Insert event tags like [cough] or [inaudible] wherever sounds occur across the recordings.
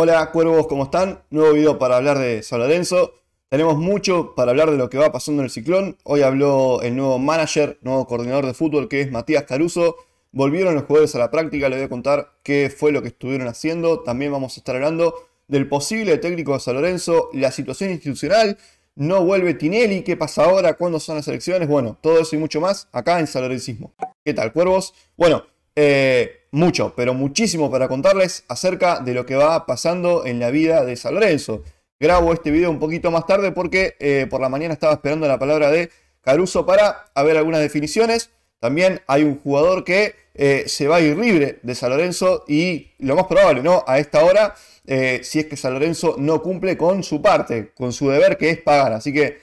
Hola cuervos, ¿cómo están? Nuevo video para hablar de San Lorenzo. Tenemos mucho para hablar de lo que va pasando en el ciclón. Hoy habló el nuevo manager, nuevo coordinador de fútbol que es Matías Caruso. Volvieron los jugadores a la práctica, les voy a contar qué fue lo que estuvieron haciendo. También vamos a estar hablando del posible técnico de San Lorenzo, la situación institucional. No vuelve Tinelli, qué pasa ahora, cuándo son las elecciones. Bueno, todo eso y mucho más acá en San Lorencismo. ¿Qué tal, cuervos? Bueno, eh, mucho, pero muchísimo para contarles acerca de lo que va pasando en la vida de San Lorenzo. Grabo este video un poquito más tarde porque eh, por la mañana estaba esperando la palabra de Caruso para haber algunas definiciones. También hay un jugador que eh, se va a ir libre de San Lorenzo y lo más probable, ¿no? A esta hora, si es que San Lorenzo no cumple con su parte, con su deber que es pagar. Así que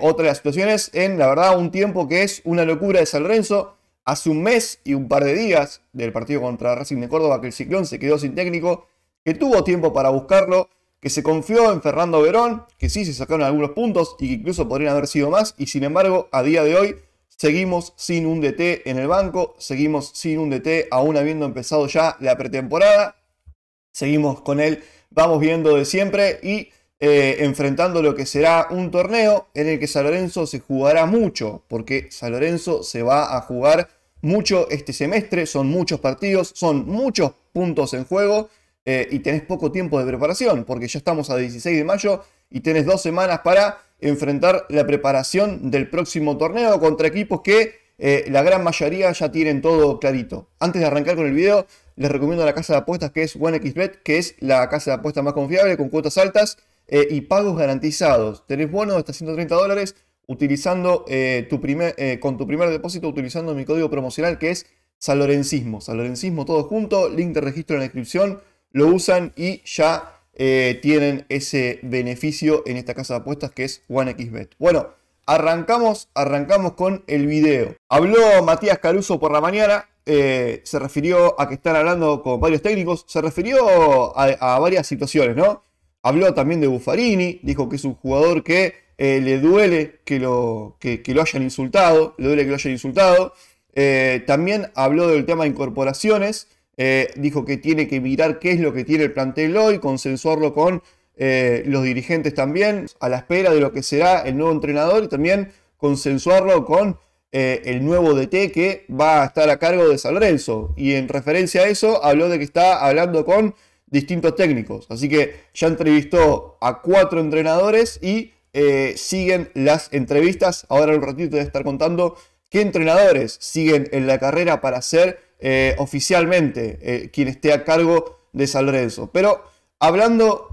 otra de las situaciones en, la verdad, un tiempo que es una locura de San Lorenzo hace un mes y un par de días del partido contra Racing de Córdoba, que el Ciclón se quedó sin técnico, que tuvo tiempo para buscarlo, que se confió en Fernando Verón, que sí se sacaron algunos puntos y que incluso podrían haber sido más, y sin embargo, a día de hoy seguimos sin un DT en el banco, seguimos sin un DT aún habiendo empezado ya la pretemporada, seguimos con él, vamos viendo de siempre y eh, enfrentando lo que será un torneo en el que San Lorenzo se jugará mucho, porque San Lorenzo se va a jugar mucho este semestre, son muchos partidos, son muchos puntos en juego eh, y tenés poco tiempo de preparación, porque ya estamos a 16 de mayo y tenés dos semanas para enfrentar la preparación del próximo torneo contra equipos que eh, la gran mayoría ya tienen todo clarito. Antes de arrancar con el video, les recomiendo la casa de apuestas que es OneXBet, que es la casa de apuestas más confiable, con cuotas altas eh, y pagos garantizados. Tenés bonos hasta 130 dólares utilizando eh, tu primer, eh, con tu primer depósito utilizando mi código promocional que es Salorencismo. Salorencismo todo junto, link de registro en la descripción, lo usan y ya eh, tienen ese beneficio en esta casa de apuestas que es OneXBet. Bueno, arrancamos, arrancamos con el video. Habló Matías Caruso por la mañana, se refirió a que están hablando con varios técnicos, se refirió a, a, varias situaciones, ¿no? Habló también de Buffarini, dijo que es un jugador que eh, le duele que lo, lo hayan insultado, le duele que lo hayan insultado. Eh, también habló del tema de incorporaciones, eh, dijo que tiene que mirar qué es lo que tiene el plantel hoy, consensuarlo con los dirigentes también, a la espera de lo que será el nuevo entrenador y también consensuarlo con el nuevo DT que va a estar a cargo de San Lorenzo. Y en referencia a eso, habló de que está hablando con distintos técnicos. Así que ya entrevistó a cuatro entrenadores y eh, siguen las entrevistas. Ahora en un ratito te voy a estar contando qué entrenadores siguen en la carrera para ser eh, oficialmente eh, quien esté a cargo de San Pero hablando,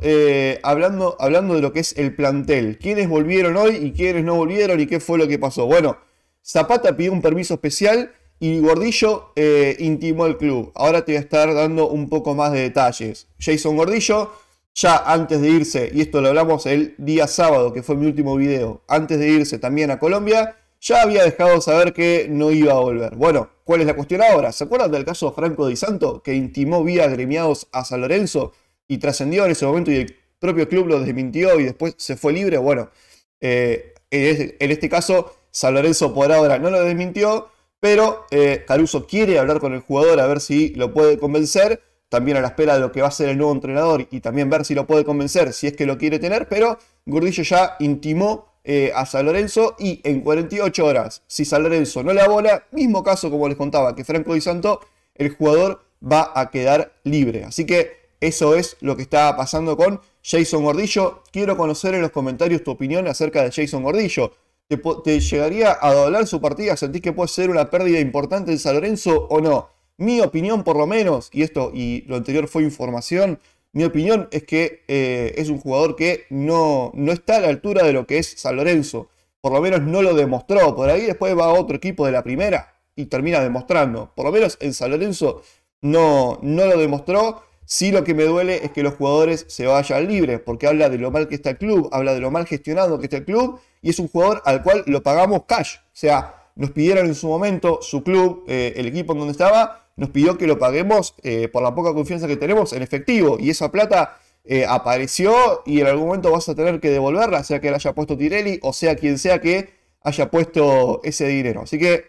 hablando, hablando de lo que es el plantel, quiénes volvieron hoy y quiénes no volvieron y qué fue lo que pasó. Bueno, Zapata pidió un permiso especial y Gordillo intimó al club. Ahora te voy a estar dando un poco más de detalles. Jason Gordillo ya antes de irse, y esto lo hablamos el día sábado, que fue mi último video, antes de irse también a Colombia, ya había dejado saber que no iba a volver. Bueno, ¿cuál es la cuestión ahora? ¿Se acuerdan del caso Franco de Santo, que intimó vía gremiados a San Lorenzo y trascendió en ese momento y el propio club lo desmintió y después se fue libre? Bueno, eh, en este caso, San Lorenzo por ahora no lo desmintió, pero eh, Caruso quiere hablar con el jugador a ver si lo puede convencer también a la espera de lo que va a ser el nuevo entrenador y también ver si lo puede convencer, si es que lo quiere tener, pero Gordillo ya intimó eh, a San Lorenzo y en 48 horas, si San Lorenzo no la bola, mismo caso como les contaba que Franco Di Santo, el jugador va a quedar libre. Así que eso es lo que está pasando con Jason Gordillo. Quiero conocer en los comentarios tu opinión acerca de Jason Gordillo. ¿Te, te llegaría a doblar su partida? ¿Sentís que puede ser una pérdida importante en San Lorenzo o no? Mi opinión, por lo menos, y esto y lo anterior fue información, mi opinión es que eh, es un jugador que no, no está a la altura de lo que es San Lorenzo. Por lo menos no lo demostró. Por ahí después va a otro equipo de la primera y termina demostrando. Por lo menos en San Lorenzo no, no lo demostró. Sí lo que me duele es que los jugadores se vayan libres, porque habla de lo mal que está el club, habla de lo mal gestionado que está el club, y es un jugador al cual lo pagamos cash. O sea, nos pidieron en su momento su club, eh, el equipo en donde estaba, nos pidió que lo paguemos eh, por la poca confianza que tenemos en efectivo. Y esa plata eh, apareció y en algún momento vas a tener que devolverla, sea que la haya puesto Tirelli o sea quien sea que haya puesto ese dinero. Así que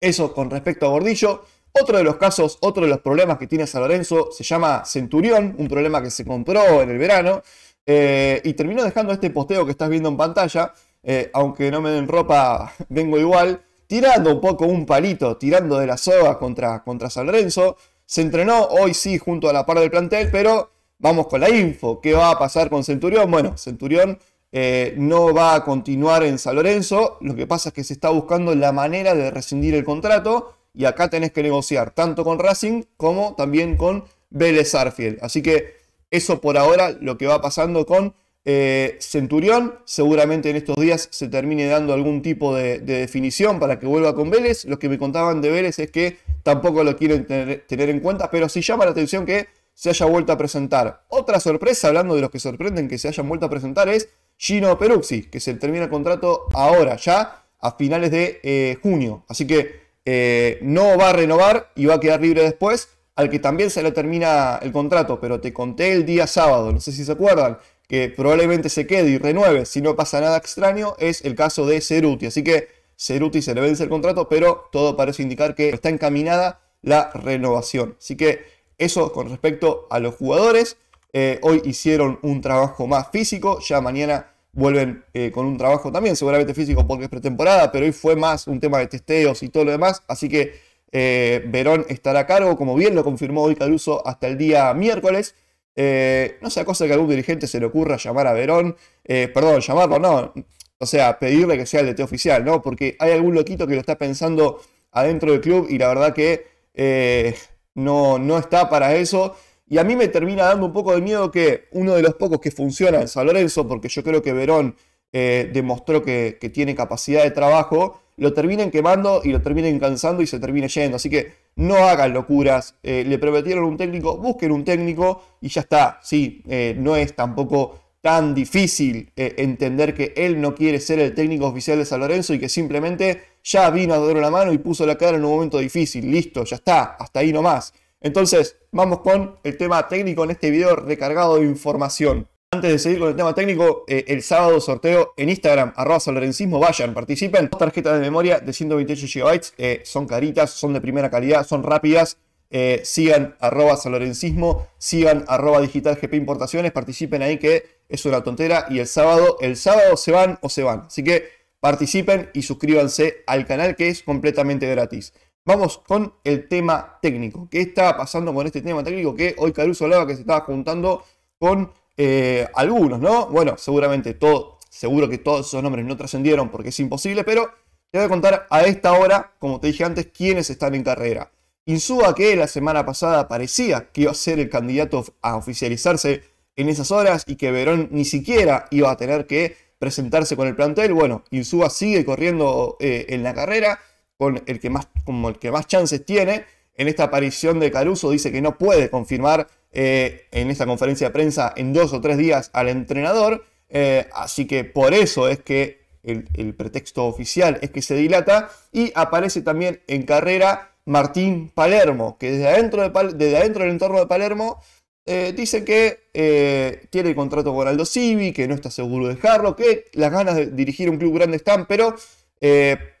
eso con respecto a Gordillo. Otro de los casos, otro de los problemas que tiene San Lorenzo se llama Centurión, un problema que se compró en el verano. Eh, y terminó dejando este posteo que estás viendo en pantalla, aunque no me den ropa, [laughs] vengo igual tirando un poco un palito, tirando de la soga contra, contra San Lorenzo. Se entrenó hoy sí junto a la par del plantel, pero vamos con la info. ¿Qué va a pasar con Centurión? Bueno, Centurión eh, no va a continuar en San Lorenzo. Lo que pasa es que se está buscando la manera de rescindir el contrato. Y acá tenés que negociar tanto con Racing como también con Vélez Arfield. Así que eso por ahora lo que va pasando con eh, Centurión, seguramente en estos días se termine dando algún tipo de, definición para que vuelva con Vélez. Los que me contaban de Vélez es que tampoco lo quieren tener, en cuenta, pero sí llama la atención que se haya vuelto a presentar. Otra sorpresa, hablando de los que sorprenden que se hayan vuelto a presentar, es Gino Peruzzi, que se termina el contrato ahora, ya a finales de eh, junio. Así que eh, no va a renovar y va a quedar libre después, al que también se le termina el contrato, pero te conté el día sábado, no sé si se acuerdan que probablemente se quede y renueve si no pasa nada extraño, es el caso de Ceruti. Así que Ceruti se le vence el contrato, pero todo parece indicar que está encaminada la renovación. Así que eso con respecto a los jugadores. Eh, hoy hicieron un trabajo más físico, ya mañana vuelven eh, con un trabajo también, seguramente físico porque es pretemporada, pero hoy fue más un tema de testeos y todo lo demás. Así que eh, Verón estará a cargo, como bien lo confirmó hoy Caruso, hasta el día miércoles. Eh, no sea cosa que algún dirigente se le ocurra llamar a Verón, eh, perdón, llamarlo, no, o sea, pedirle que sea el DT oficial, ¿no? Porque hay algún loquito que lo está pensando adentro del club y la verdad que eh, no, no está para eso. Y a mí me termina dando un poco de miedo que uno de los pocos que funciona en San Lorenzo, porque yo creo que Verón demostró que tiene capacidad de trabajo, lo terminen quemando y lo terminen cansando y se termine yendo. Así que no hagan locuras. Eh, le prometieron un técnico, busquen un técnico y ya está. Sí, eh, no es tampoco tan difícil eh, entender que él no quiere ser el técnico oficial de San Lorenzo y que simplemente ya vino a dar la mano y puso la cara en un momento difícil. Listo, ya está, hasta ahí nomás. Entonces, vamos con el tema técnico en este video recargado de información. Antes de seguir con el tema técnico, eh, el sábado sorteo en Instagram, arroba salorencismo, vayan, participen. tarjetas de memoria de 128 GB, eh, son caritas, son de primera calidad, son rápidas. Eh, sigan arroba salorencismo, sigan arroba digital GP Importaciones, participen ahí que es una tontera. Y el sábado, el sábado se van o se van. Así que participen y suscríbanse al canal que es completamente gratis. Vamos con el tema técnico. ¿Qué está pasando con este tema técnico? Que hoy Caruso hablaba que se estaba juntando con eh, algunos, ¿no? Bueno, seguramente todo, seguro que todos esos nombres no trascendieron porque es imposible, pero te voy a contar a esta hora, como te dije antes, quiénes están en carrera. Insúa que la semana pasada parecía que iba a ser el candidato a oficializarse en esas horas y que Verón ni siquiera iba a tener que presentarse con el plantel. Bueno, Insúa sigue corriendo eh, en la carrera con el que más, como el que más chances tiene. En esta aparición de Caruso dice que no puede confirmar eh, en esta conferencia de prensa en dos o tres días al entrenador. Eh, así que por eso es que el, pretexto oficial es que se dilata y aparece también en carrera Martín Palermo, que desde adentro, de desde adentro del entorno de Palermo eh, dice que tiene contrato con Aldo Civi, que no está seguro de dejarlo, que las ganas de dirigir un club grande están, pero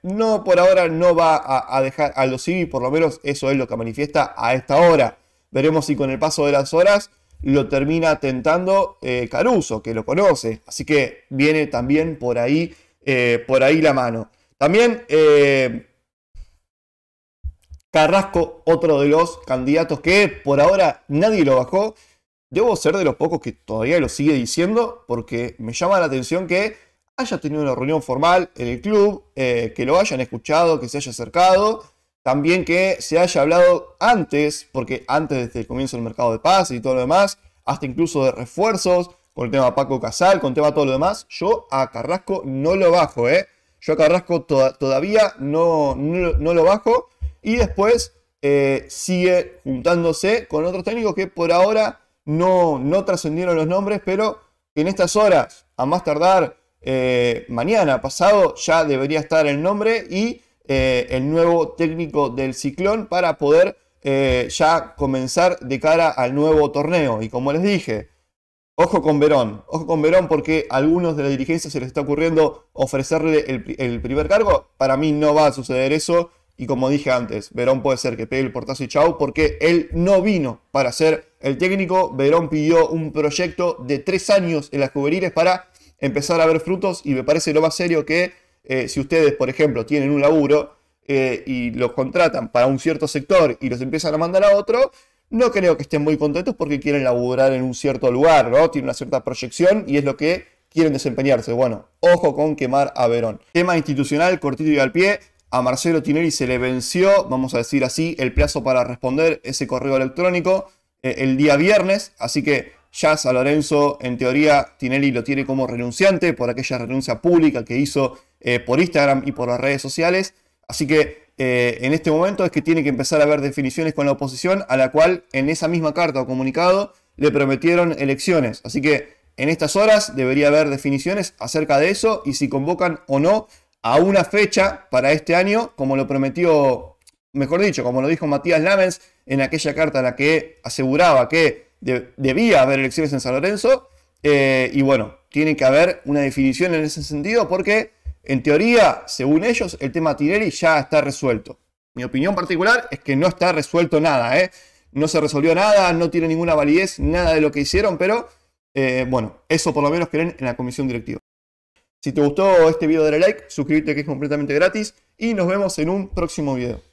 no por ahora no va a, dejar Aldo Civi, por lo menos eso es lo que manifiesta a esta hora. Veremos si con el paso de las horas lo termina tentando eh, Caruso, que lo conoce. Así que viene también por ahí, eh, por ahí la mano. También eh, Carrasco, otro de los candidatos que por ahora nadie lo bajó. Debo ser de los pocos que todavía lo sigue diciendo porque me llama la atención que haya tenido una reunión formal en el club, que lo hayan escuchado, que se haya acercado también que se haya hablado antes, porque antes desde el comienzo del mercado de paz y todo lo demás, hasta incluso de refuerzos, con el tema de Paco Casal, con el tema todo lo demás, yo a Carrasco no lo bajo, ¿eh? Yo a Carrasco todavía no, no, lo bajo. Y después eh, sigue juntándose con otros técnicos que por ahora no, no trascendieron los nombres, pero en estas horas, a más tardar eh, mañana, pasado, ya debería estar el nombre y eh, el nuevo técnico del Ciclón para poder eh, ya comenzar de cara al nuevo torneo. Y como les dije, ojo con Verón, ojo con Verón porque a algunos de la dirigencia se les está ocurriendo ofrecerle el, primer cargo. Para mí no va a suceder eso. Y como dije antes, Verón puede ser que pegue el portazo y chau, porque él no vino para ser el técnico. Verón pidió un proyecto de tres años en las juveniles para empezar a ver frutos. Y me parece lo más serio que eh, si ustedes, por ejemplo, tienen un laburo eh, y los contratan para un cierto sector y los empiezan a mandar a otro, no creo que estén muy contentos porque quieren laburar en un cierto lugar, ¿no? Tienen una cierta proyección y es lo que quieren desempeñarse. Bueno, ojo con quemar a Verón. Tema institucional, cortito y al pie. A Marcelo Tinelli se le venció, vamos a decir así, el plazo para responder ese correo electrónico eh, el día viernes. Así que ya San Lorenzo, en teoría, Tinelli lo tiene como renunciante por aquella renuncia pública que hizo eh, por Instagram y por las redes sociales. Así que eh, en este momento es que tiene que empezar a haber definiciones con la oposición, a la cual en esa misma carta o comunicado le prometieron elecciones. Así que en estas horas debería haber definiciones acerca de eso y si convocan o no a una fecha para este año, como lo prometió, mejor dicho, como lo dijo Matías Lamens en aquella carta en la que aseguraba que debía haber elecciones en San Lorenzo. Eh, y bueno, tiene que haber una definición en ese sentido porque en teoría, según ellos, el tema Tirelli ya está resuelto. Mi opinión particular es que no está resuelto nada, ¿eh? No se resolvió nada, no tiene ninguna validez, nada de lo que hicieron, pero eh, bueno, eso por lo menos creen en la comisión directiva. Si te gustó este video, dale like, suscríbete que es completamente gratis y nos vemos en un próximo video.